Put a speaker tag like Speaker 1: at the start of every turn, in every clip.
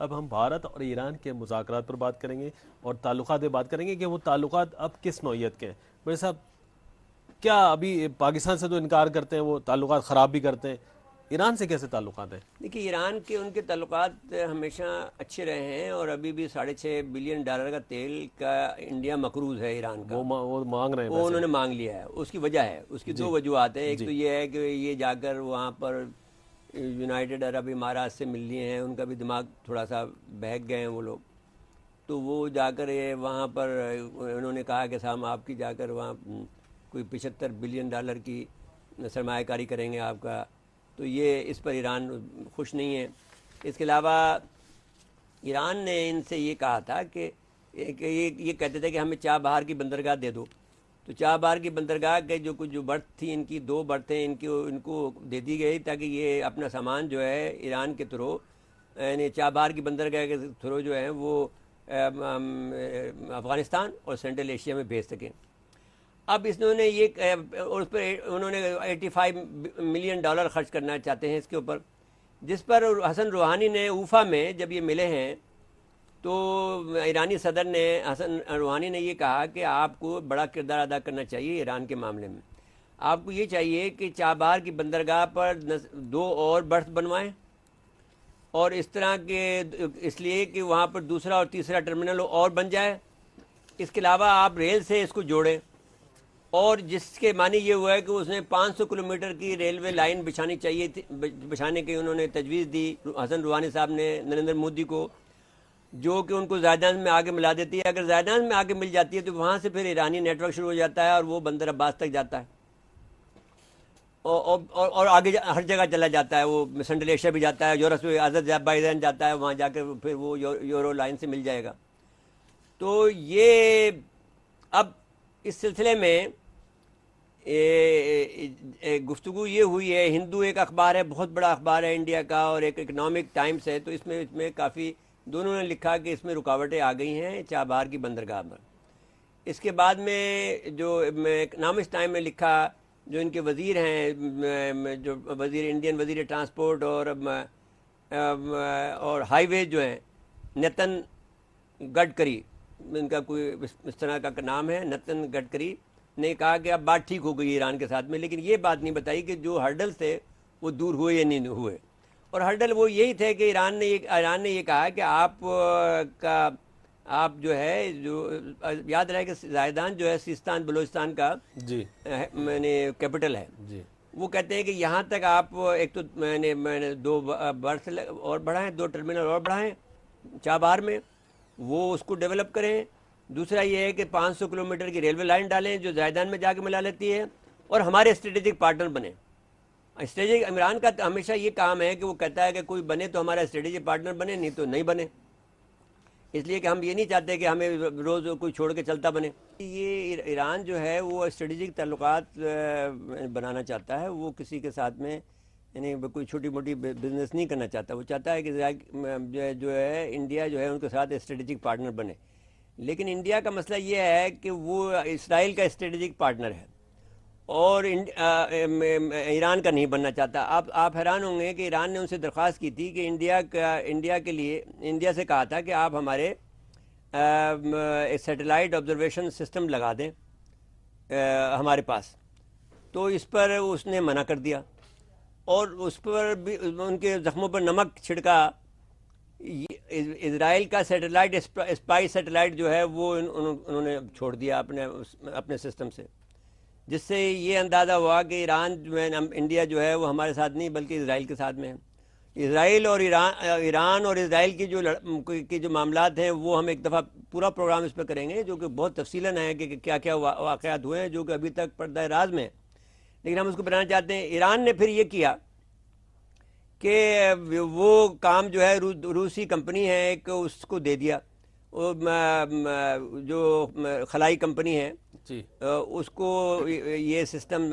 Speaker 1: अब हम भारत और ईरान के मुजाकर पर बात करेंगे और ताल्लुक बात करेंगे कि वो ताल्लुक अब किस नोयत के हैं मेरे साहब क्या अभी पाकिस्तान से तो इनकार करते हैं वो ताल्लुक ख़राब भी करते हैं ईरान से कैसे ताल्लुक हैं देखिए ईरान के उनके ताल्लुक हमेशा अच्छे रहे हैं और अभी भी साढ़े छः बिलियन डॉलर का तेल का इंडिया मकरूज है ईरान का वो, मा, वो मांग रहे हैं वो उन्होंने मांग लिया है उसकी वजह है उसकी दो वजूहत है एक तो ये है कि ये जाकर वहाँ पर यूनाइटेड अरब इमारात से मिल लिए हैं उनका भी दिमाग थोड़ा सा बहक गए हैं वो लोग तो वो जाकर ये वहाँ पर उन्होंने कहा कि साहब आपकी जाकर वहाँ कोई पिछहत्तर बिलियन डॉलर की सरमाकारी करेंगे आपका तो ये इस पर ईरान खुश नहीं है इसके अलावा ईरान ने इनसे ये कहा था कि ये, ये कहते थे कि हमें चाह बाहर की बंदरगाह दे दो तो चाह बार की बंदरगाह के जो कुछ जो बर्थ थी इनकी दो बर्थें इनकी इनको दे दी गई ताकि ये अपना सामान जो है ईरान के थ्रू यानी चाह बार की बंदरगाह के थ्रू जो है वो अफ़गानिस्तान और सेंट्रल एशिया में भेज सकें अब इसने ये उस पर उन्होंने 85 मिलियन डॉलर खर्च करना चाहते हैं इसके ऊपर जिस पर हसन रूहानी ने ऊफा में जब ये मिले हैं तो ईरानी सदर ने हसन रूहानी ने यह कहा कि आपको बड़ा किरदार अदा करना चाहिए ईरान के मामले में आपको ये चाहिए कि चाबार की बंदरगाह पर दो और बर्थ बनवाएं और इस तरह के इसलिए कि वहाँ पर दूसरा और तीसरा टर्मिनल और बन जाए इसके अलावा आप रेल से इसको जोड़ें और जिसके मानी ये हुआ है कि उसने 500 किलोमीटर की रेलवे लाइन बिछानी चाहिए थी बिछाने की उन्होंने तजवीज़ दी हसन रूहानी साहब ने नरेंद्र मोदी को जो कि उनको जायदान में आगे मिला देती है अगर जायदान में आगे मिल जाती है तो वहाँ से फिर ईरानी नेटवर्क शुरू हो जाता है और वो बंदर अब्बास तक जाता है और, और, और आगे जा, हर जगह चला जाता है वो सेंट्रल एशिया भी जाता है यूरोप आजाद अजरबैजान जाता है वहाँ जाकर फिर वो यूरो लाइन से मिल जाएगा तो ये अब इस सिलसिले में गुफ्तु ये हुई है हिंदू एक अखबार है बहुत बड़ा अखबार है इंडिया का और एक इकनॉमिक टाइम्स है तो इसमें इसमें काफ़ी दोनों ने लिखा कि इसमें रुकावटें आ गई हैं चाबहार की बंदरगाह पर इसके बाद में जो नाम इस टाइम में लिखा जो इनके वज़ीर हैं जो वज़ीर इंडियन वज़ीर ट्रांसपोर्ट और और हाईवे जो हैं नतन गडकरी इनका कोई इस तरह का नाम है नतन गडकरी ने कहा कि अब बात ठीक हो गई ईरान के साथ में लेकिन ये बात नहीं बताई कि जो हर्डल थे वो दूर हुए या नहीं हुए और हर्डल वो यही थे कि ईरान ने ये ईरान ने ये कहा कि आप का आप जो है जो याद रहे कि जायदान जो है सिस्तान बलोचिस्तान का जी मैंने कैपिटल है जी वो कहते हैं कि यहाँ तक आप एक तो मैंने मैंने दो बर्थ और बढ़ाएं दो टर्मिनल और बढ़ाएं चाबार में वो उसको डेवलप करें दूसरा ये है कि 500 किलोमीटर की रेलवे लाइन डालें जो जायदान में जाके मिला लेती है और हमारे स्ट्रेटेजिक पार्टनर बने स्ट्रेटेजिक इमरान का तो हमेशा ये काम है कि वो कहता है कि कोई बने तो हमारा स्ट्रेटेजिक पार्टनर बने नहीं तो नहीं बने इसलिए कि हम ये नहीं चाहते कि हमें रोज़ कोई छोड़ के चलता बने ये ईरान जो है वो स्ट्रेटेजिक ताल्लुक बनाना चाहता है वो किसी के साथ में यानी कोई छोटी मोटी बिजनेस नहीं करना चाहता वो चाहता है कि जो है इंडिया जो है उनके साथ स्ट्रेटेजिक पार्टनर बने लेकिन इंडिया का मसला ये है कि वो इसराइल का स्ट्रेटेजिक पार्टनर है और ईरान का नहीं बनना चाहता आप आप हैरान होंगे कि ईरान ने उनसे दरख्वास्त की थी कि इंडिया का इंडिया के लिए इंडिया से कहा था कि आप हमारे सेटेलाइट ऑब्जर्वेशन सिस्टम लगा दें आ, हमारे पास तो इस पर उसने मना कर दिया और उस पर भी उनके ज़ख्मों पर नमक छिड़का इसराइल का सेटेलाइट स्पाई सेटेलाइट जो है वो उन्होंने उन, उन्होंने छोड़ दिया अपने अपने सिस्टम से जिससे ये अंदाज़ा हुआ कि ईरान जो इंडिया जो है वो हमारे साथ नहीं बल्कि इसराइल के साथ में है इसराइल और ईरान ईरान और इसराइल की जो की जो मामला हैं वो हम एक दफ़ा पूरा प्रोग्राम इस पर करेंगे जो कि बहुत तफसीला है कि क्या क्या वाक़ात हुए हैं जो कि अभी तक पर्दा राज में है लेकिन हम उसको बनाना चाहते हैं ईरान ने फिर ये किया कि वो काम जो है रू, रूसी कंपनी है एक उसको दे दिया वो जो खलाई कंपनी है उसको ये सिस्टम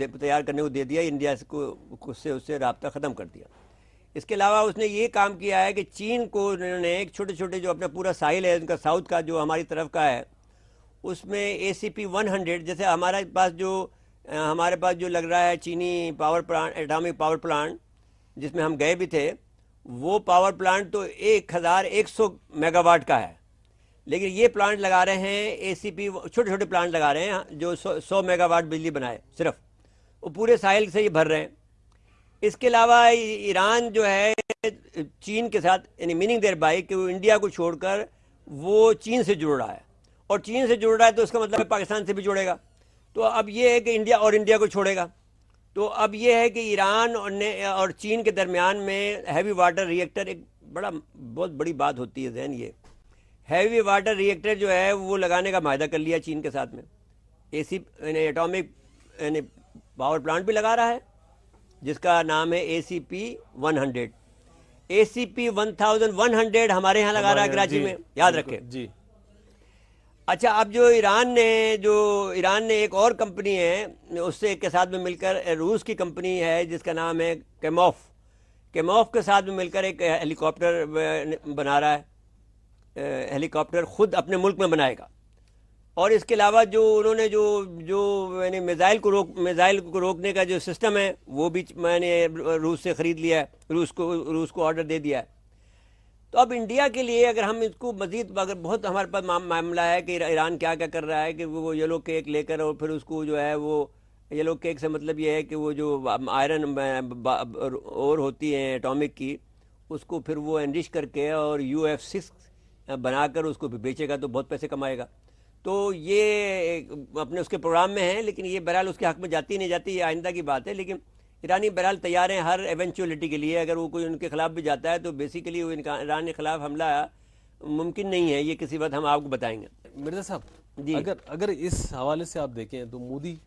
Speaker 1: तैयार करने को दे दिया इंडिया को उससे उससे रबता ख़त्म कर दिया इसके अलावा उसने ये काम किया है कि चीन को उन्होंने एक छोटे छोटे जो अपना पूरा साहिल है उनका साउथ का जो हमारी तरफ का है उसमें A C P one hundred जैसे हमारे पास जो हमारे पास जो लग रहा है चीनी power plant atomic power plant जिसमें हम गए भी थे वो पावर प्लांट तो एक हज़ार एक सौ मेगावाट का है लेकिन ये प्लांट लगा रहे हैं एसीपी छोटे छोटे प्लांट लगा रहे हैं जो सौ, सौ मेगावाट बिजली बनाए सिर्फ वो पूरे साहिल से ही भर रहे हैं इसके अलावा ईरान जो है चीन के साथ यानी मीनिंग देर बाई कि वो इंडिया को छोड़कर वो चीन से जुड़ रहा है और चीन से जुड़ रहा है तो उसका मतलब है पाकिस्तान से भी जुड़ेगा तो अब ये है कि इंडिया और इंडिया को छोड़ेगा तो अब ये है कि ईरान और ने और चीन के दरमियान में हैवी वाटर रिएक्टर एक बड़ा बहुत बड़ी बात होती है जहन ये हैवी वाटर रिएक्टर जो है वो लगाने का माहा कर लिया चीन के साथ में ए सी यानी एटॉमिक यानी पावर प्लांट भी लगा रहा है जिसका नाम है A C P one hundred A C P one thousand one hundred हमारे यहाँ लगा रहा है कराची में याद रखें जी अच्छा अब जो ईरान ने जो ईरान ने एक और कंपनी है उससे के साथ में मिलकर रूस की कंपनी है जिसका नाम है केमोफ केमोफ के साथ में मिलकर एक हेलीकॉप्टर बना रहा है हेलीकॉप्टर खुद अपने मुल्क में बनाएगा और इसके अलावा जो उन्होंने जो जो मैंने मिज़ाइल को रोक मिज़ाइल को रोकने का जो सिस्टम है वो भी मैंने रूस से ख़रीद लिया है रूस को रूस को ऑर्डर दे दिया है तो अब इंडिया के लिए अगर हम इसको मजीद अगर बहुत हमारे पास मामला है कि ईरान क्या क्या कर रहा है कि वो येलो केक लेकर और फिर उसको जो है वो येलो केक से मतलब ये है कि वो जो आयरन और होती हैं एटॉमिक की उसको फिर वो एनरिश करके और यू एफ सिक्स बनाकर उसको बेचेगा तो बहुत पैसे कमाएगा तो ये अपने उसके प्रोग्राम में है लेकिन ये बहरहाल उसके हक में जाती नहीं जाती ये आइंदा की बात है लेकिन ईरानी बहरहाल तैयार हैं हर एवेंचुअलिटी के लिए अगर वो कोई उनके खिलाफ भी जाता है तो बेसिकली वो इनका ईरान के खिलाफ हमला मुमकिन नहीं है ये किसी वक्त हम आपको बताएंगे मिर्जा साहब जी अगर अगर इस हवाले से आप देखें तो मोदी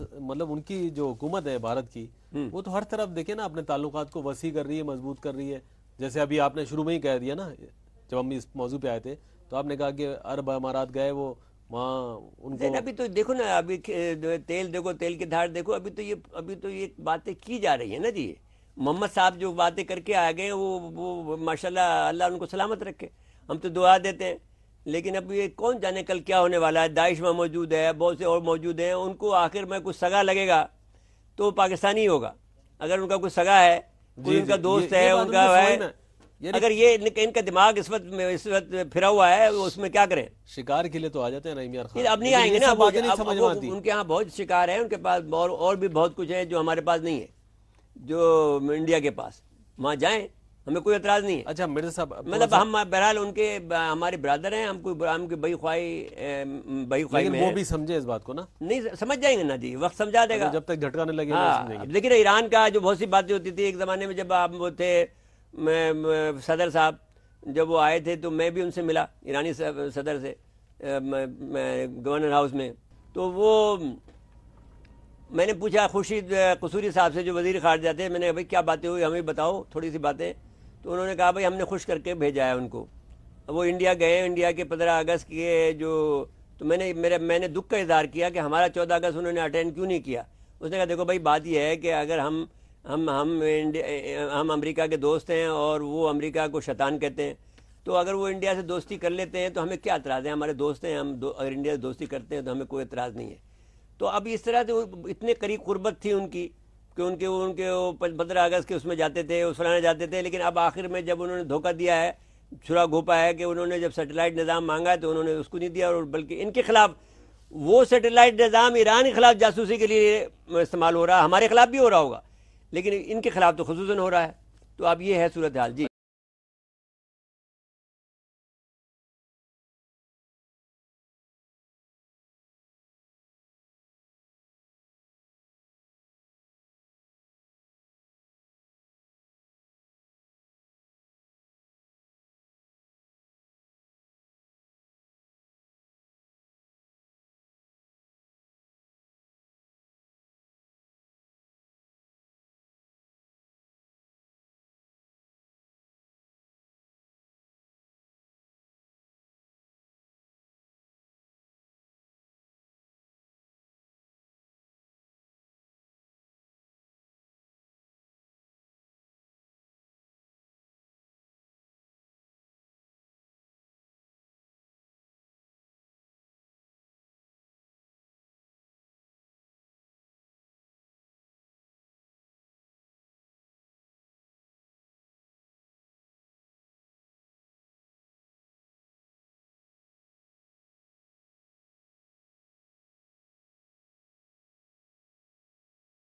Speaker 1: मतलब उनकी जो हुकूमत है भारत की हम्म। वो तो हर तरफ देखे ना अपने ताल्लुक को वसी कर रही है मजबूत कर रही है जैसे अभी आपने शुरू में ही कह दिया ना जब हम इस मौजू पे आए थे तो आपने कहा कि अरब अमारात गए वो वहाँ उनको अभी तो देखो ना अभी तेल देखो तेल की धार देखो अभी तो ये अभी तो ये बातें की जा रही है ना जी मोहम्मद साहब जो बातें करके आ गए वो वो माशाल्लाह अल्लाह उनको सलामत रखे हम तो दुआ देते हैं लेकिन अब ये कौन जाने कल क्या होने वाला है दाइश में मौजूद है बहुत से और मौजूद हैं उनको आखिर में कुछ सगा लगेगा तो पाकिस्तानी होगा अगर उनका कुछ सगा है कोई उनका दोस्त है उनका है अगर ये इनका दिमाग इस वक्त इस वक्त फिरा हुआ है उसमें क्या करें शिकार के लिए तो आ जाते हैं नईम यार खान अब नहीं आएंगे ना बातें नहीं समझ आती उनके यहाँ बहुत शिकार है उनके पास और, और भी बहुत कुछ है जो हमारे पास नहीं है जो इंडिया के पास वहाँ जाए हमें कोई एतराज नहीं है अच्छा मिर्जा साहब मतलब हम बहरहाल उनके हमारे ब्रदर हैं हम कोई हम बही ख्वाही बही ख्वाही वो भी समझे इस बात को ना नहीं समझ जाएंगे ना जी वक्त समझा देगा जब तक झटकाने लगे हाँ, लेकिन ईरान का जो बहुत सी बातें होती थी एक जमाने में जब आप वो थे मैं, मैं सदर साहब जब वो आए थे तो मैं भी उनसे मिला ईरानी सदर से गवर्नर हाउस में तो वो मैंने पूछा खुर्शीद कसूरी साहब से जो वजीर खारजा थे मैंने भाई क्या बातें हुई हमें बताओ थोड़ी सी बातें तो उन्होंने कहा भाई हमने खुश करके भेजा है उनको वो इंडिया गए इंडिया के पंद्रह अगस्त के जो तो मैंने मेरे मैंने दुख का इजहार किया कि हमारा चौदह अगस्त उन्होंने अटेंड क्यों नहीं किया उसने कहा देखो भाई बात यह है कि अगर हम हम हम इंडिया हम अमेरिका के दोस्त हैं और वो अमेरिका को शैतान कहते हैं तो अगर वो इंडिया से दोस्ती कर लेते हैं तो हमें क्या एतराज़ है हमारे दोस्त हैं हम दो, अगर इंडिया से दोस्ती करते हैं तो हमें कोई एतराज़ नहीं है तो अब इस तरह से इतने करीब कुर्बत थी उनकी कि उनके वो उनके वो पंद्रह अगस्त के उसमें जाते थे उस फलाने जाते थे लेकिन अब आखिर में जब उन्होंने धोखा दिया है छुरा घोपा है कि उन्होंने जब सेटेलाइट निज़ाम मांगा तो उन्होंने उसको नहीं दिया और बल्कि इनके खिलाफ वो सेटेलाइट निज़ाम ईरान के खिलाफ जासूसी के लिए इस्तेमाल हो रहा हमारे खिलाफ भी हो रहा होगा लेकिन इनके खिलाफ तो खसूस हो रहा है तो अब ये है सूरत हाल जी